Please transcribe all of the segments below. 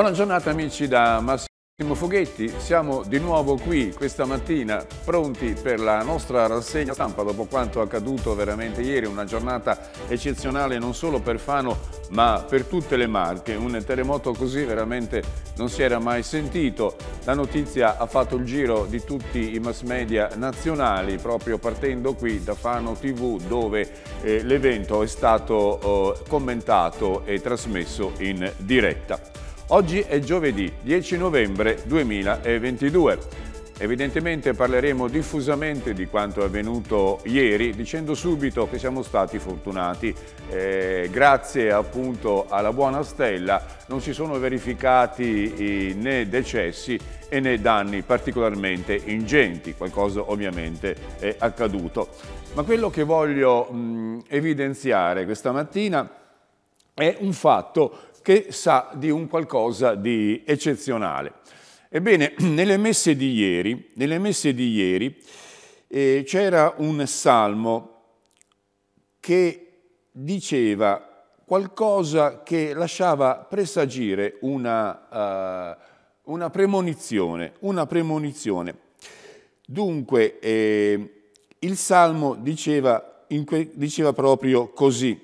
Buona giornata amici da Massimo Foghetti, siamo di nuovo qui questa mattina pronti per la nostra rassegna stampa dopo quanto accaduto veramente ieri, una giornata eccezionale non solo per Fano ma per tutte le Marche, un terremoto così veramente non si era mai sentito, la notizia ha fatto il giro di tutti i mass media nazionali proprio partendo qui da Fano TV dove eh, l'evento è stato eh, commentato e trasmesso in diretta. Oggi è giovedì 10 novembre 2022. Evidentemente parleremo diffusamente di quanto è avvenuto ieri, dicendo subito che siamo stati fortunati. Eh, grazie appunto alla buona stella non si sono verificati eh, né decessi e né danni particolarmente ingenti, qualcosa ovviamente è accaduto. Ma quello che voglio mh, evidenziare questa mattina è un fatto che sa di un qualcosa di eccezionale. Ebbene, nelle messe di ieri, ieri eh, c'era un salmo che diceva qualcosa che lasciava presagire una, uh, una premonizione, una premonizione. Dunque, eh, il Salmo diceva, diceva proprio così,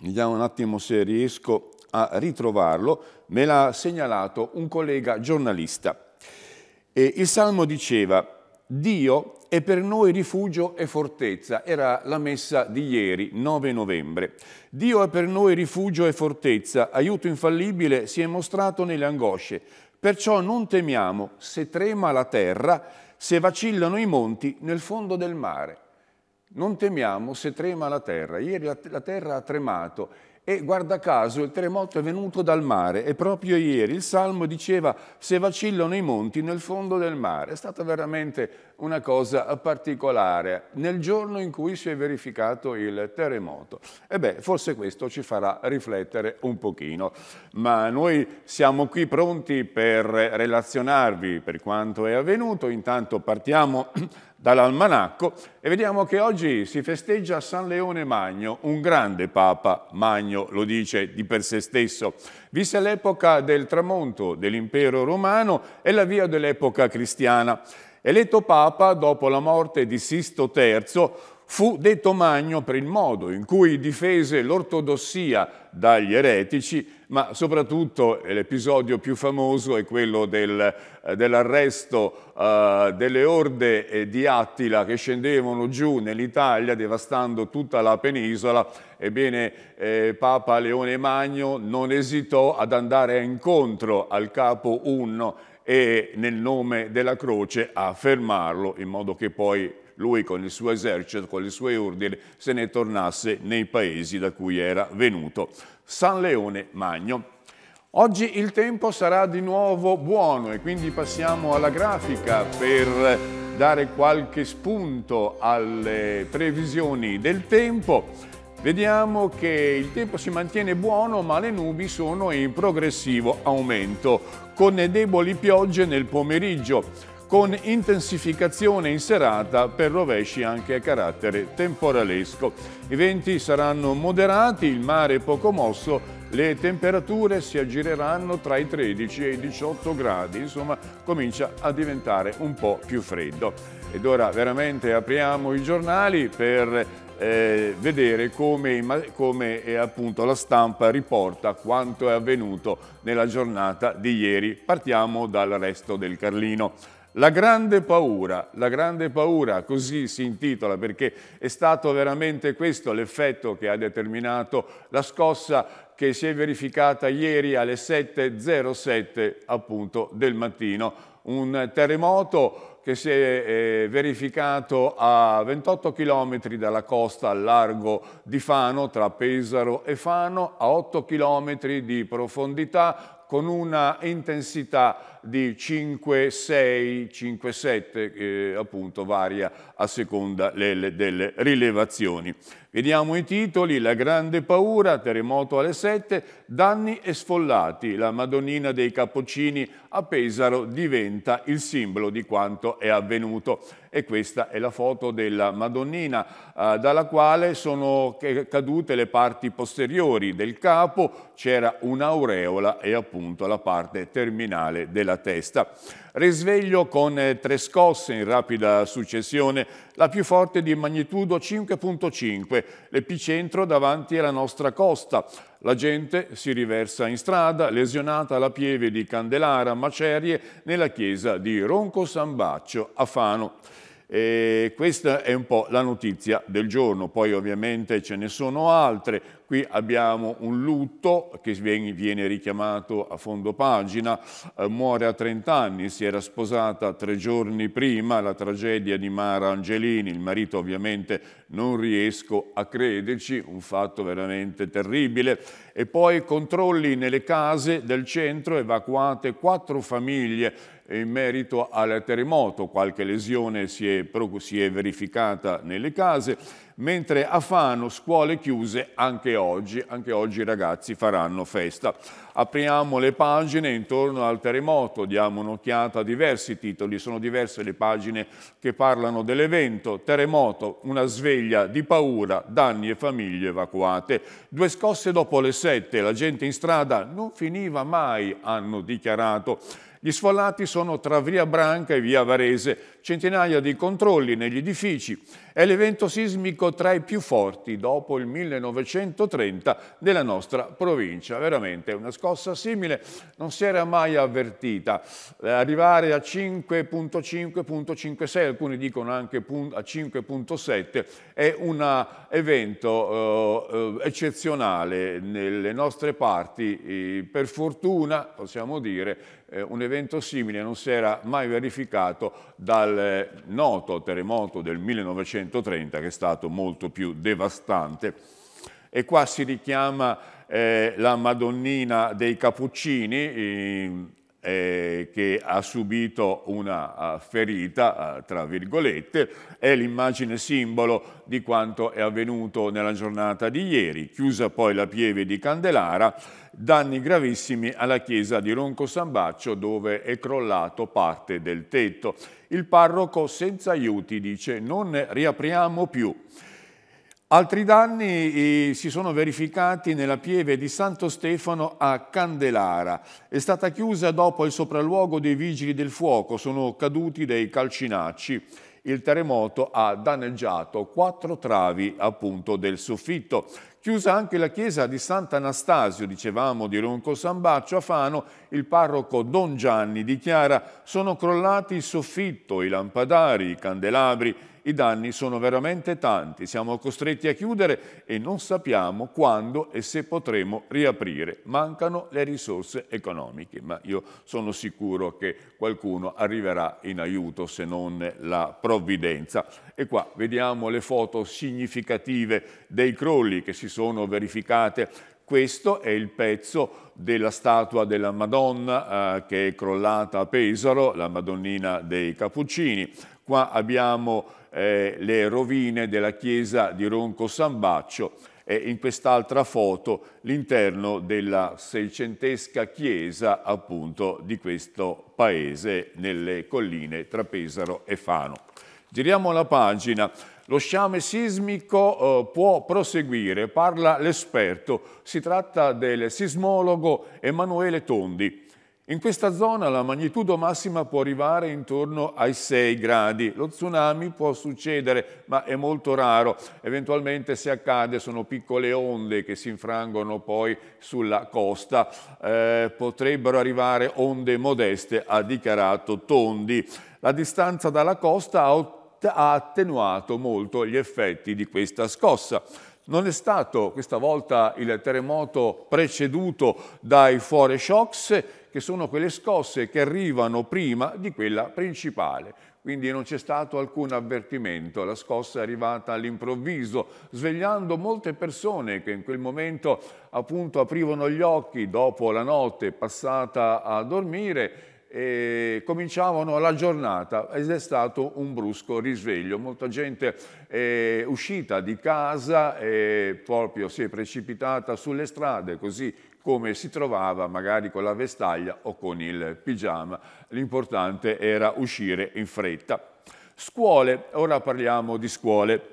vediamo un attimo se riesco a ritrovarlo, me l'ha segnalato un collega giornalista. E il Salmo diceva, Dio è per noi rifugio e fortezza. Era la messa di ieri, 9 novembre. Dio è per noi rifugio e fortezza, aiuto infallibile si è mostrato nelle angosce. Perciò non temiamo se trema la terra, se vacillano i monti nel fondo del mare. Non temiamo se trema la terra. Ieri la, terra ha tremato e guarda caso il terremoto è venuto dal mare e proprio ieri il Salmo diceva se vacillano i monti nel fondo del mare. È stata veramente una cosa particolare nel giorno in cui si è verificato il terremoto. E beh, forse questo ci farà riflettere un pochino. Ma noi siamo qui pronti per relazionarvi per quanto è avvenuto. Intanto partiamo dall'almanacco e vediamo che oggi si festeggia San Leone Magno, un grande papa, Magno lo dice di per sé stesso, visse l'epoca del tramonto dell'impero romano e l'avvio dell'epoca cristiana. Eletto papa dopo la morte di Sisto III, Fu detto Magno per il modo in cui difese l'ortodossia dagli eretici, ma soprattutto l'episodio più famoso è quello del, eh, dell'arresto uh, delle orde eh, di Attila che scendevano giù nell'Italia devastando tutta la penisola. Ebbene, eh, Papa Leone Magno non esitò ad andare incontro al capo Unno e nel nome della croce a fermarlo in modo che poi lui con il suo esercito, con le sue ordini, se ne tornasse nei paesi da cui era venuto. San Leone Magno. Oggi il tempo sarà di nuovo buono e quindi passiamo alla grafica per dare qualche spunto alle previsioni del tempo. Vediamo che il tempo si mantiene buono ma le nubi sono in progressivo aumento con deboli piogge nel pomeriggio con intensificazione in serata per rovesci anche a carattere temporalesco. I venti saranno moderati, il mare poco mosso, le temperature si aggireranno tra i 13 e i 18 gradi, insomma comincia a diventare un po' più freddo. Ed ora veramente apriamo i giornali per eh, vedere come, come eh, appunto la stampa riporta quanto è avvenuto nella giornata di ieri. Partiamo dal resto del Carlino. La grande paura, la grande paura, così si intitola perché è stato veramente questo l'effetto che ha determinato la scossa che si è verificata ieri alle 7.07 appunto del mattino. Un terremoto che si è eh, verificato a 28 km dalla costa al largo di Fano, tra Pesaro e Fano, a 8 km di profondità, con una intensità di 5, 6, 5, 7, che appunto varia a seconda delle, delle rilevazioni. Vediamo i titoli, La grande paura, terremoto alle 7, danni e sfollati, la Madonnina dei Cappuccini a Pesaro diventa il simbolo di quanto è avvenuto e questa è la foto della Madonnina eh, dalla quale sono cadute le parti posteriori del capo, c'era un'aureola e appunto la parte terminale della testa. Risveglio con eh, tre scosse in rapida successione, la più forte di magnitudo 5.5, l'epicentro davanti alla nostra costa. La gente si riversa in strada, lesionata alla pieve di Candelara, Macerie, nella chiesa di Ronco San Baccio a Fano. E questa è un po' la notizia del giorno, poi ovviamente ce ne sono altre. Qui abbiamo un lutto che viene richiamato a fondo pagina, eh, muore a 30 anni, si era sposata tre giorni prima, la tragedia di Mara Angelini, il marito ovviamente non riesco a crederci, un fatto veramente terribile. E poi controlli nelle case del centro, evacuate quattro famiglie in merito al terremoto, qualche lesione si è, si è verificata nelle case, mentre a Fano scuole chiuse anche oggi, anche oggi i ragazzi faranno festa. Apriamo le pagine intorno al terremoto, diamo un'occhiata a diversi titoli, sono diverse le pagine che parlano dell'evento. Terremoto, una sveglia di paura, danni e famiglie evacuate. Due scosse dopo le sette, la gente in strada non finiva mai, hanno dichiarato. Gli sfollati sono tra via Branca e via Varese, centinaia di controlli negli edifici. È l'evento sismico tra i più forti dopo il 1930 della nostra provincia. Veramente una scossa simile non si era mai avvertita. Eh, arrivare a 5.5.56, alcuni dicono anche a 5.7, è un eh, evento eh, eh, eccezionale nelle nostre parti. Per fortuna, possiamo dire, un evento simile non si era mai verificato dal dal eh, noto terremoto del 1930 che è stato molto più devastante. E qua si richiama eh, la Madonnina dei Cappuccini, eh, che ha subito una eh, ferita, eh, tra virgolette, è l'immagine simbolo di quanto è avvenuto nella giornata di ieri, chiusa poi la pieve di Candelara, danni gravissimi alla chiesa di Ronco Sambaccio dove è crollato parte del tetto. Il parroco senza aiuti dice non riapriamo più. Altri danni eh, si sono verificati nella pieve di Santo Stefano a Candelara. È stata chiusa dopo il sopralluogo dei vigili del fuoco, sono caduti dei calcinacci. Il terremoto ha danneggiato quattro travi appunto del soffitto. Chiusa anche la chiesa di Sant'Anastasio, dicevamo, di Ronco Sambaccio a Fano, il parroco Don Gianni dichiara sono crollati il soffitto, i lampadari, i candelabri, i danni sono veramente tanti, siamo costretti a chiudere e non sappiamo quando e se potremo riaprire. Mancano le risorse economiche, ma io sono sicuro che qualcuno arriverà in aiuto se non la provvidenza. E qua vediamo le foto significative dei crolli che si sono verificate questo è il pezzo della statua della Madonna eh, che è crollata a Pesaro, la Madonnina dei Cappuccini. Qua abbiamo eh, le rovine della chiesa di Ronco San Baccio e in quest'altra foto l'interno della seicentesca chiesa appunto di questo paese nelle colline tra Pesaro e Fano. Giriamo la pagina. Lo sciame sismico eh, può proseguire, parla l'esperto. Si tratta del sismologo Emanuele Tondi. In questa zona la magnitudo massima può arrivare intorno ai 6 gradi. Lo tsunami può succedere, ma è molto raro. Eventualmente se accade sono piccole onde che si infrangono poi sulla costa. Eh, potrebbero arrivare onde modeste, ha dichiarato Tondi. La distanza dalla costa ha, ha attenuato molto gli effetti di questa scossa. Non è stato questa volta il terremoto preceduto dai foreshocks, che sono quelle scosse che arrivano prima di quella principale. Quindi non c'è stato alcun avvertimento, la scossa è arrivata all'improvviso, svegliando molte persone che in quel momento appunto aprivano gli occhi dopo la notte passata a dormire eh, cominciavano la giornata ed è stato un brusco risveglio. Molta gente è uscita di casa e proprio si è precipitata sulle strade così come si trovava magari con la vestaglia o con il pigiama. L'importante era uscire in fretta. Scuole, ora parliamo di scuole.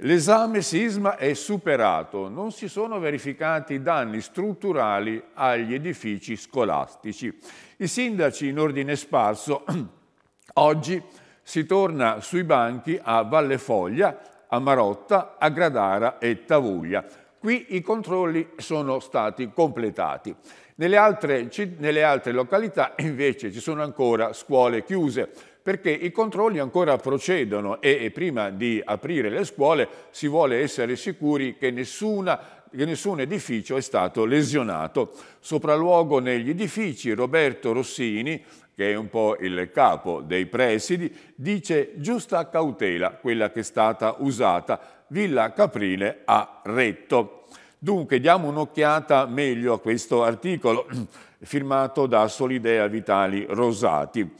L'esame sisma è superato, non si sono verificati danni strutturali agli edifici scolastici. I sindaci in ordine sparso oggi si torna sui banchi a Valle Foglia, a Marotta, a Gradara e Tavuglia. Qui i controlli sono stati completati. Nelle altre, nelle altre località invece ci sono ancora scuole chiuse, perché i controlli ancora procedono e, e prima di aprire le scuole si vuole essere sicuri che nessuna che nessun edificio è stato lesionato. Sopralluogo negli edifici, Roberto Rossini, che è un po' il capo dei presidi, dice giusta cautela quella che è stata usata. Villa Caprile a Retto. Dunque diamo un'occhiata meglio a questo articolo firmato da Solidea Vitali Rosati.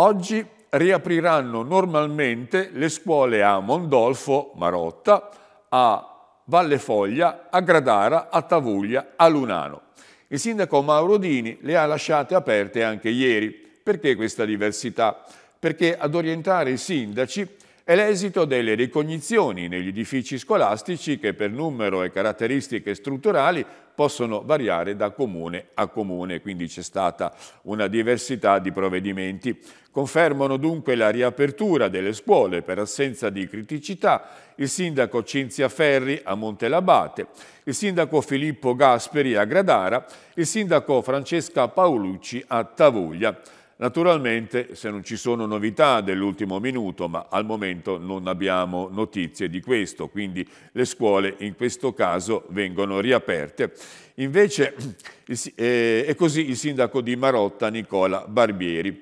Oggi riapriranno normalmente le scuole a Mondolfo, Marotta, a Valle Foglia, a Gradara, a Tavuglia, a Lunano. Il sindaco Mauro Dini le ha lasciate aperte anche ieri. Perché questa diversità? Perché ad orientare i sindaci è l'esito delle ricognizioni negli edifici scolastici che per numero e caratteristiche strutturali possono variare da comune a comune, quindi c'è stata una diversità di provvedimenti. Confermano dunque la riapertura delle scuole per assenza di criticità il sindaco Cinzia Ferri a Montelabate, il sindaco Filippo Gasperi a Gradara, il sindaco Francesca Paolucci a Tavuglia. Naturalmente se non ci sono novità dell'ultimo minuto, ma al momento non abbiamo notizie di questo, quindi le scuole in questo caso vengono riaperte. Invece eh, è così il sindaco di Marotta Nicola Barbieri.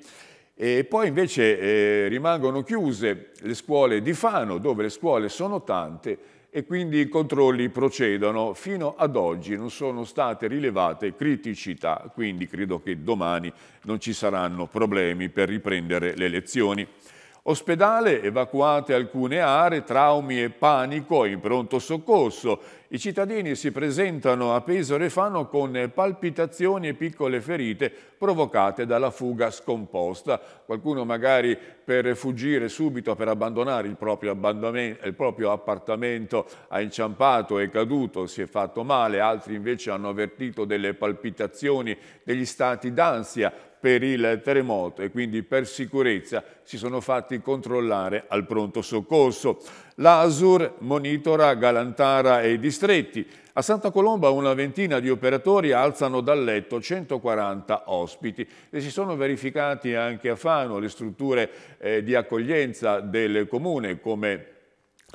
E poi invece eh, rimangono chiuse le scuole di Fano, dove le scuole sono tante e quindi i controlli procedono. Fino ad oggi non sono state rilevate criticità, quindi credo che domani non ci saranno problemi per riprendere le lezioni. Ospedale, evacuate alcune aree, traumi e panico in pronto soccorso. I cittadini si presentano a Pesaro e fanno con palpitazioni e piccole ferite provocate dalla fuga scomposta. Qualcuno magari per fuggire subito, per abbandonare il proprio, il proprio appartamento ha inciampato, è caduto, si è fatto male, altri invece hanno avvertito delle palpitazioni, degli stati d'ansia per il terremoto e quindi per sicurezza si sono fatti controllare al pronto soccorso. L'ASUR monitora Galantara e i distretti. A Santa Colomba una ventina di operatori alzano dal letto 140 ospiti e si sono verificati anche a Fano le strutture eh, di accoglienza del comune come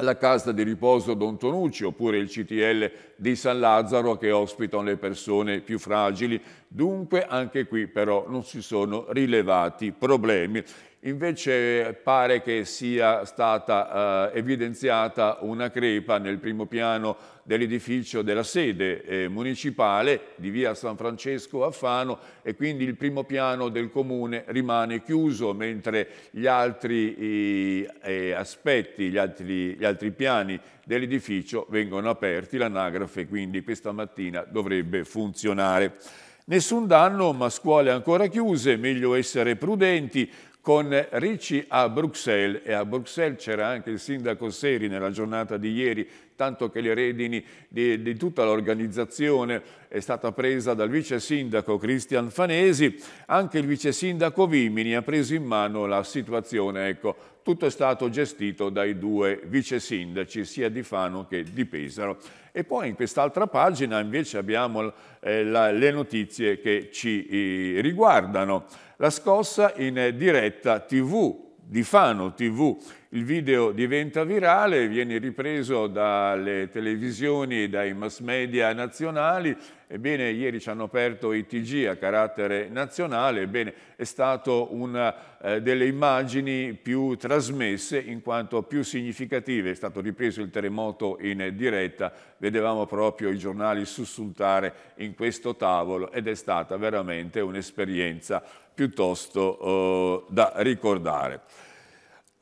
la casa di riposo Don Tonucci oppure il CTL di San Lazzaro che ospitano le persone più fragili. Dunque anche qui però non si sono rilevati problemi. Invece pare che sia stata eh, evidenziata una crepa nel primo piano dell'edificio della sede eh, municipale di via San Francesco a Fano e quindi il primo piano del comune rimane chiuso mentre gli altri eh, aspetti, gli altri, gli altri piani dell'edificio vengono aperti, l'anagrafe quindi questa mattina dovrebbe funzionare. Nessun danno, ma scuole ancora chiuse, meglio essere prudenti, con Ricci a Bruxelles e a Bruxelles c'era anche il sindaco Seri nella giornata di ieri, tanto che le redini di, di tutta l'organizzazione è stata presa dal vice sindaco Cristian Fanesi, anche il vice sindaco Vimini ha preso in mano la situazione, ecco, tutto è stato gestito dai due vice sindaci, sia di Fano che di Pesaro. E poi in quest'altra pagina invece abbiamo eh, la, le notizie che ci eh, riguardano. La scossa in eh, diretta TV di Fano TV. Il video diventa virale, viene ripreso dalle televisioni, dai mass media nazionali. Ebbene, ieri ci hanno aperto i TG a carattere nazionale, ebbene è stata una eh, delle immagini più trasmesse in quanto più significative. È stato ripreso il terremoto in diretta, vedevamo proprio i giornali sussultare in questo tavolo ed è stata veramente un'esperienza piuttosto eh, da ricordare.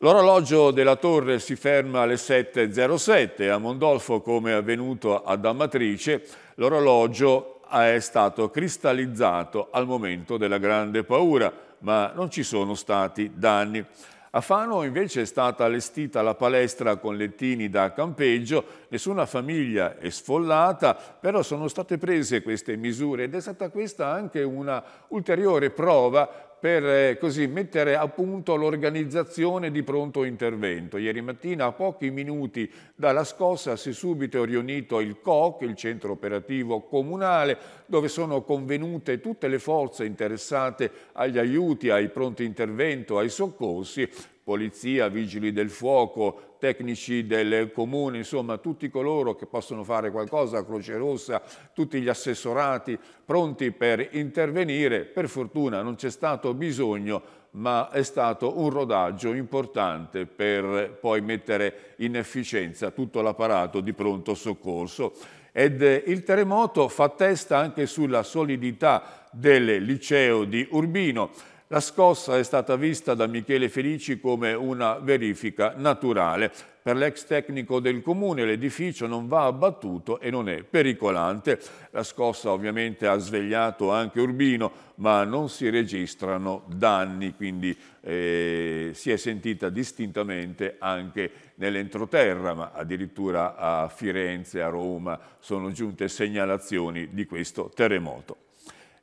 L'orologio della torre si ferma alle 7.07, a Mondolfo come è avvenuto ad Amatrice, l'orologio è stato cristallizzato al momento della grande paura, ma non ci sono stati danni. A Fano invece è stata allestita la palestra con lettini da campeggio, nessuna famiglia è sfollata, però sono state prese queste misure ed è stata questa anche una ulteriore prova per eh, così mettere a punto l'organizzazione di pronto intervento. Ieri mattina, a pochi minuti dalla scossa, si è subito riunito il COC, il centro operativo comunale, dove sono convenute tutte le forze interessate agli aiuti, ai pronti intervento, ai soccorsi, polizia, vigili del fuoco, tecnici del comune, insomma tutti coloro che possono fare qualcosa, Croce Rossa, tutti gli assessorati pronti per intervenire. Per fortuna non c'è stato bisogno ma è stato un rodaggio importante per poi mettere in efficienza tutto l'apparato di pronto soccorso. Ed eh, il terremoto fa testa anche sulla solidità del liceo di Urbino. La scossa è stata vista da Michele Felici come una verifica naturale. Per l'ex tecnico del comune l'edificio non va abbattuto e non è pericolante. La scossa ovviamente ha svegliato anche Urbino, ma non si registrano danni, quindi eh, si è sentita distintamente anche nell'entroterra, ma addirittura a Firenze, a Roma sono giunte segnalazioni di questo terremoto.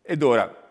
Ed ora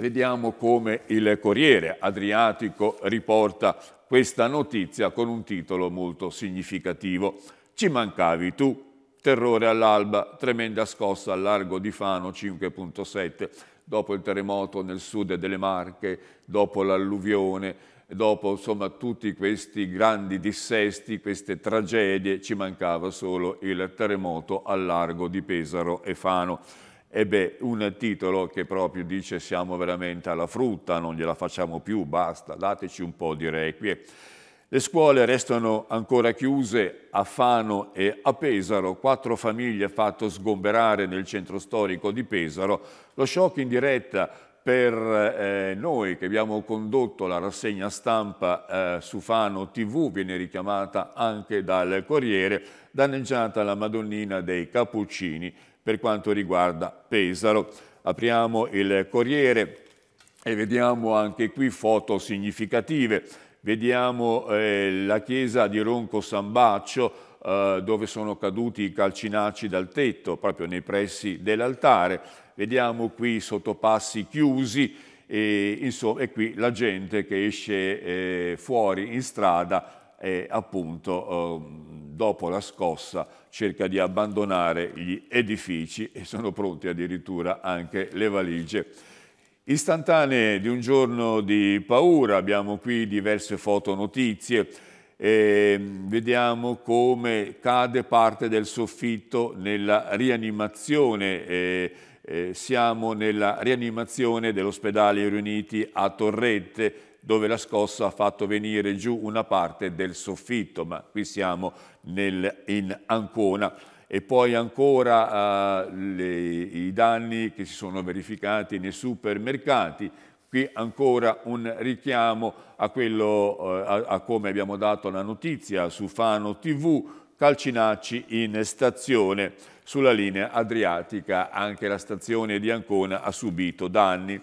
Vediamo come il Corriere Adriatico riporta questa notizia con un titolo molto significativo. Ci mancavi tu, terrore all'alba, tremenda scossa al largo di Fano 5.7, dopo il terremoto nel sud delle Marche, dopo l'alluvione, dopo insomma, tutti questi grandi dissesti, queste tragedie, ci mancava solo il terremoto al largo di Pesaro e Fano ebbe un titolo che proprio dice siamo veramente alla frutta, non gliela facciamo più, basta, dateci un po' di requie. Le scuole restano ancora chiuse a Fano e a Pesaro, quattro famiglie fatto sgomberare nel centro storico di Pesaro. Lo shock in diretta per eh, noi che abbiamo condotto la rassegna stampa eh, su Fano TV, viene richiamata anche dal Corriere, danneggiata la Madonnina dei Cappuccini per quanto riguarda Pesaro. Apriamo il Corriere e vediamo anche qui foto significative. Vediamo eh, la chiesa di Ronco San Baccio, eh, dove sono caduti i calcinacci dal tetto, proprio nei pressi dell'altare. Vediamo qui i sottopassi chiusi e, insomma, e, qui la gente che esce eh, fuori in strada e appunto eh, dopo la scossa, cerca di abbandonare gli edifici e sono pronti addirittura anche le valigie. Istantanee di un giorno di paura, abbiamo qui diverse fotonotizie, e ehm, vediamo come cade parte del soffitto nella rianimazione e, eh, eh, siamo nella rianimazione dell'ospedale Riuniti a Torrette dove la scossa ha fatto venire giù una parte del soffitto, ma qui siamo nel, in Ancona. E poi ancora eh, le, i danni che si sono verificati nei supermercati, Qui ancora un richiamo a, quello, eh, a, a, come abbiamo dato la notizia su Fano TV, Calcinacci in stazione. Sulla linea adriatica anche la stazione di Ancona ha subito danni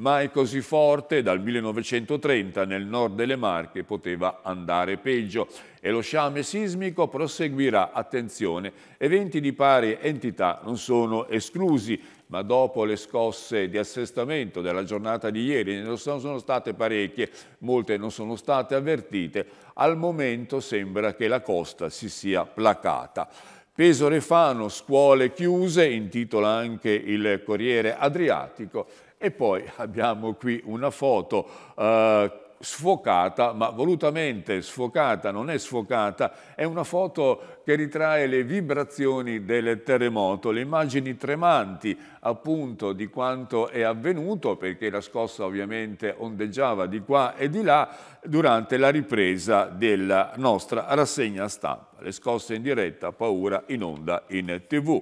mai così forte dal 1930 nel nord delle Marche poteva andare peggio e lo sciame sismico proseguirà. Attenzione, eventi di pari entità non sono esclusi, ma dopo le scosse di assestamento della giornata di ieri, ne sono state parecchie, molte non sono state avvertite, al momento sembra che la costa si sia placata. Peso Refano, scuole chiuse, intitola anche il Corriere Adriatico e poi abbiamo qui una foto eh, sfocata, ma volutamente sfocata, non è sfocata, è una foto che ritrae le vibrazioni del terremoto, le immagini tremanti appunto di quanto è avvenuto, perché la scossa ovviamente ondeggiava di qua e di là durante la ripresa della nostra rassegna stampa. Le scosse in diretta, paura in onda in tv.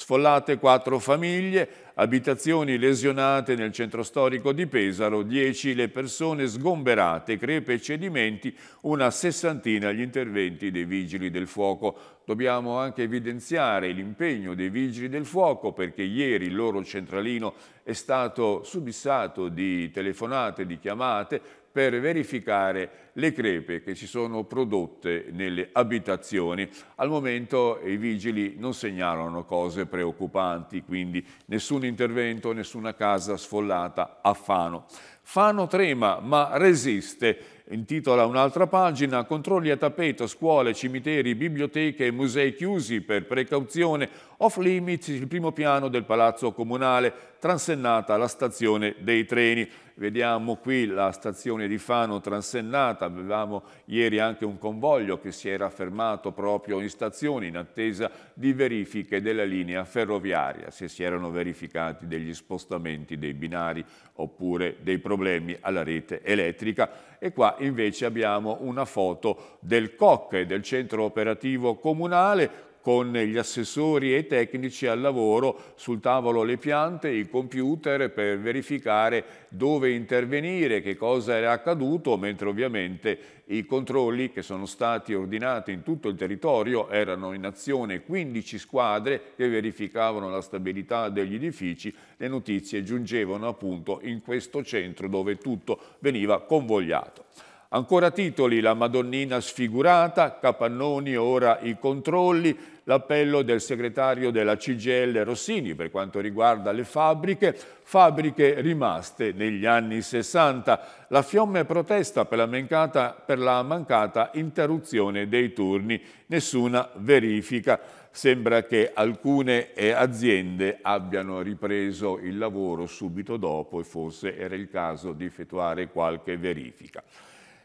Sfollate quattro famiglie, abitazioni lesionate nel centro storico di Pesaro, dieci le persone sgomberate, crepe e cedimenti, una sessantina gli interventi dei Vigili del Fuoco. Dobbiamo anche evidenziare l'impegno dei Vigili del Fuoco perché ieri il loro centralino è stato subissato di telefonate, di chiamate per verificare le crepe che si sono prodotte nelle abitazioni. Al momento i vigili non segnalano cose preoccupanti, quindi nessun intervento, nessuna casa sfollata a Fano. Fano trema ma resiste intitola un'altra pagina, controlli a tappeto, scuole, cimiteri, biblioteche e musei chiusi per precauzione, off limits il primo piano del palazzo comunale, transennata la stazione dei treni vediamo qui la stazione di Fano transennata, avevamo ieri anche un convoglio che si era fermato proprio in stazione in attesa di verifiche della linea ferroviaria, se si erano verificati degli spostamenti dei binari oppure dei problemi alla rete elettrica e qua invece abbiamo una foto del COC, del centro operativo comunale con gli assessori e i tecnici al lavoro sul tavolo le piante, i computer per verificare dove intervenire, che cosa era accaduto, mentre ovviamente i controlli che sono stati ordinati in tutto il territorio erano in azione 15 squadre che verificavano la stabilità degli edifici, le notizie giungevano appunto in questo centro dove tutto veniva convogliato. Ancora titoli, la Madonnina sfigurata, Capannoni ora i controlli, l'appello del segretario della CGL Rossini per quanto riguarda le fabbriche, fabbriche rimaste negli anni 60. La Fiomme protesta per la, mancata, per la mancata interruzione dei turni, nessuna verifica. Sembra che alcune eh, aziende abbiano ripreso il lavoro subito dopo e forse era il caso di effettuare qualche verifica.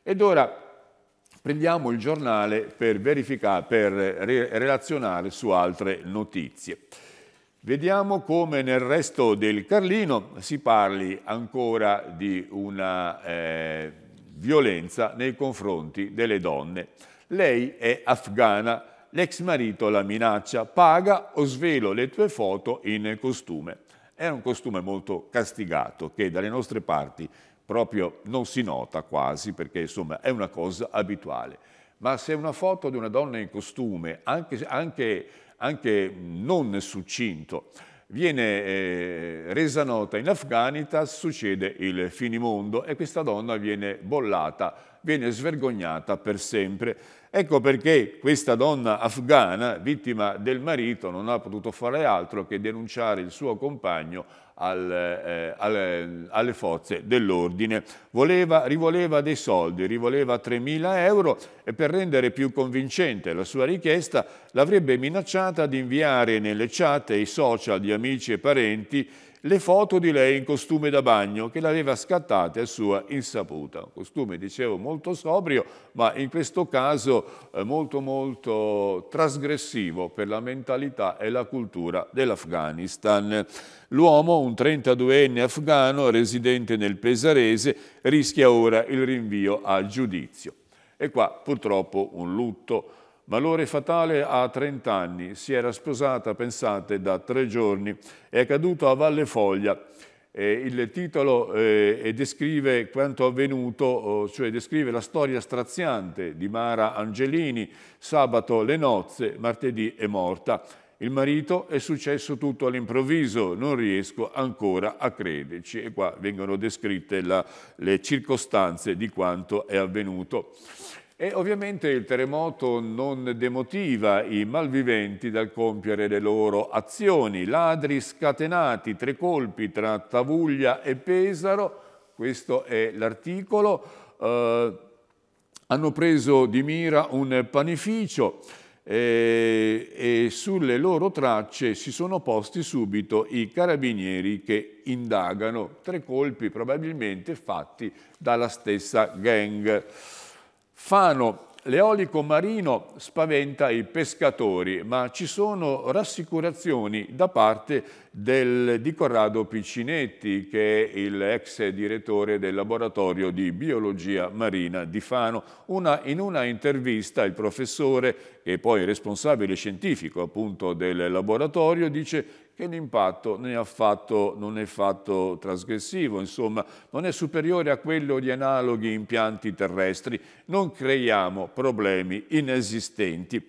Ed ora prendiamo il giornale per, per re relazionare su altre notizie. Vediamo come nel resto del Carlino si parli ancora di una eh, violenza nei confronti delle donne. Lei è afghana, l'ex marito la minaccia, paga o svelo le tue foto in costume. È un costume molto castigato che dalle nostre parti proprio non si nota quasi perché insomma è una cosa abituale. Ma se una foto di una donna in costume, anche, anche, anche non succinto, viene eh, resa nota in Afghanistan, succede il finimondo e questa donna viene bollata, viene svergognata per sempre. Ecco perché questa donna afghana, vittima del marito, non ha potuto fare altro che denunciare il suo compagno al, eh, al, alle forze dell'ordine. rivoleva dei soldi, rivoleva 3.000 euro e per rendere più convincente la sua richiesta l'avrebbe minacciata di inviare nelle chat e i social di amici e parenti le foto di lei in costume da bagno che l'aveva scattata a sua insaputa. Un costume, dicevo, molto sobrio, ma in questo caso eh, molto molto trasgressivo per la mentalità e la cultura dell'Afghanistan. L'uomo, un 32enne afgano residente nel Pesarese, rischia ora il rinvio a giudizio. E qua purtroppo un lutto Valore fatale a 30 anni, si era sposata, pensate, da tre giorni, è caduto a Valle Foglia. Eh, il titolo eh, descrive quanto avvenuto, oh, cioè descrive la storia straziante di Mara Angelini, sabato le nozze, martedì è morta. Il marito è successo tutto all'improvviso, non riesco ancora a crederci. E qua vengono descritte la, le circostanze di quanto è avvenuto. E ovviamente il terremoto non demotiva i malviventi dal compiere le loro azioni. Ladri scatenati, tre colpi tra Tavuglia e Pesaro, questo è l'articolo, eh, hanno preso di mira un panificio eh, e sulle loro tracce si sono posti subito i carabinieri che indagano. Tre colpi probabilmente fatti dalla stessa gang. Fano, l'eolico marino spaventa i pescatori, ma ci sono rassicurazioni da parte del, di Corrado Piccinetti, che è l'ex direttore del laboratorio di biologia marina di Fano. Una, in una intervista il professore, e poi responsabile scientifico appunto del laboratorio, dice che l'impatto non è affatto non è fatto trasgressivo, insomma, non è superiore a quello di analoghi impianti terrestri. Non creiamo problemi inesistenti.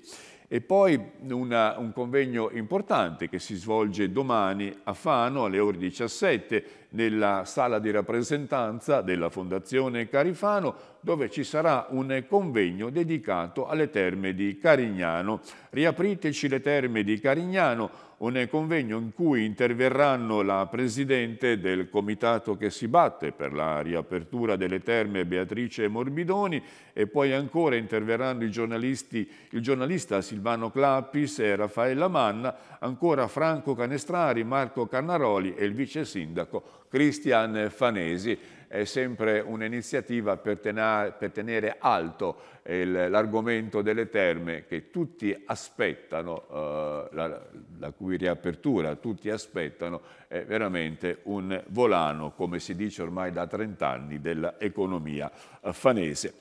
E poi una, un convegno importante che si svolge domani a Fano alle ore 17 nella sala di rappresentanza della Fondazione Carifano dove ci sarà un convegno dedicato alle terme di Carignano. Riapriteci le terme di Carignano, un convegno in cui interverranno la Presidente del Comitato che si batte per la riapertura delle terme Beatrice Morbidoni e poi ancora interverranno il giornalista Silvano Clappis e Raffaella Manna, ancora Franco Canestrari, Marco Carnaroli e il Vice Sindaco Christian Fanesi. È sempre un'iniziativa per, per, tenere alto l'argomento delle terme che tutti aspettano, eh, la, la, cui riapertura tutti aspettano, è veramente un volano, come si dice ormai da 30 anni, dell'economia eh, fanese.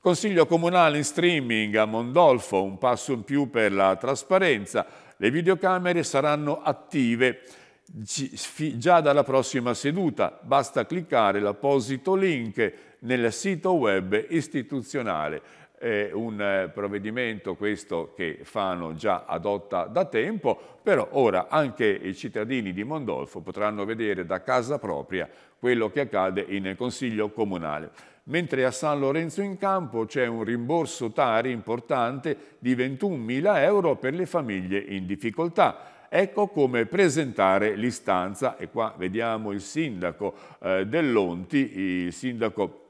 Consiglio comunale in streaming a Mondolfo, un passo in più per la trasparenza. Le videocamere saranno attive già dalla prossima seduta. Basta cliccare l'apposito link nel sito web istituzionale. È un eh, provvedimento questo che Fano già adotta da tempo, però ora anche i cittadini di Mondolfo potranno vedere da casa propria quello che accade in Consiglio Comunale. Mentre a San Lorenzo in Campo c'è un rimborso Tari importante di 21.000 euro per le famiglie in difficoltà Ecco come presentare l'istanza e qua vediamo il sindaco eh, dell'Onti, il sindaco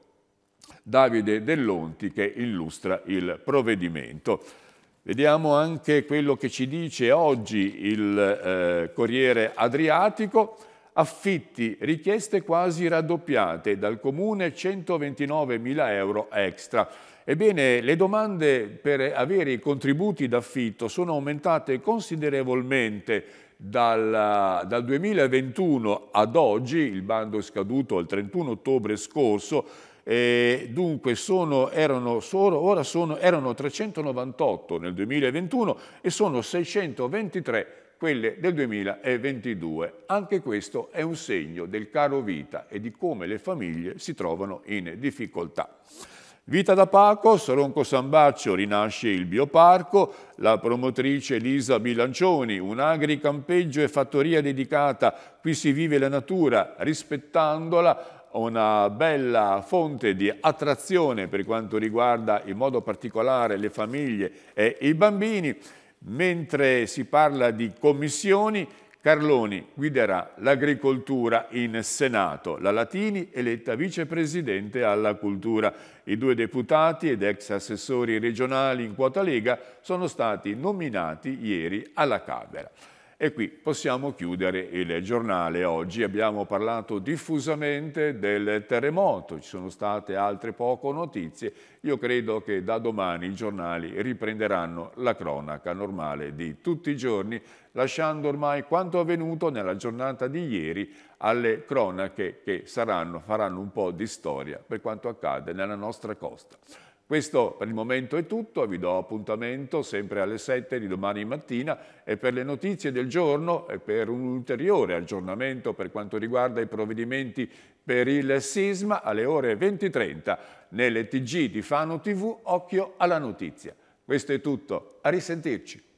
Davide Dell'Onti che illustra il provvedimento. Vediamo anche quello che ci dice oggi il eh, Corriere Adriatico. Affitti, richieste quasi raddoppiate, dal comune 129 mila euro extra. Ebbene, le domande per avere i contributi d'affitto sono aumentate considerevolmente dal, dal, 2021 ad oggi, il bando è scaduto il 31 ottobre scorso, e dunque sono, erano, solo, ora sono, erano 398 nel 2021 e sono 623 quelle del 2022. Anche questo è un segno del caro vita e di come le famiglie si trovano in difficoltà. Vita da Paco, Ronco Sambaccio, rinasce il bioparco, la promotrice Lisa Bilancioni, un agri-campeggio e fattoria dedicata, qui si vive la natura rispettandola, una bella fonte di attrazione per quanto riguarda in modo particolare le famiglie e i bambini. Mentre si parla di commissioni, Carloni guiderà l'agricoltura in Senato, la Latini eletta vicepresidente alla cultura. I due deputati ed ex assessori regionali in quota Lega sono stati nominati ieri alla Camera. E qui possiamo chiudere il giornale. Oggi abbiamo parlato diffusamente del terremoto, ci sono state altre poco notizie. Io credo che da domani i giornali riprenderanno la cronaca normale di tutti i giorni, lasciando ormai quanto avvenuto nella giornata di ieri alle cronache che saranno, faranno un po' di storia per quanto accade nella nostra costa. Questo per il momento è tutto, vi do appuntamento sempre alle 7 di domani mattina e per le notizie del giorno e per un ulteriore aggiornamento per quanto riguarda i provvedimenti per il sisma alle ore 20.30 nelle TG di Fano TV Occhio alla Notizia. Questo è tutto, a risentirci.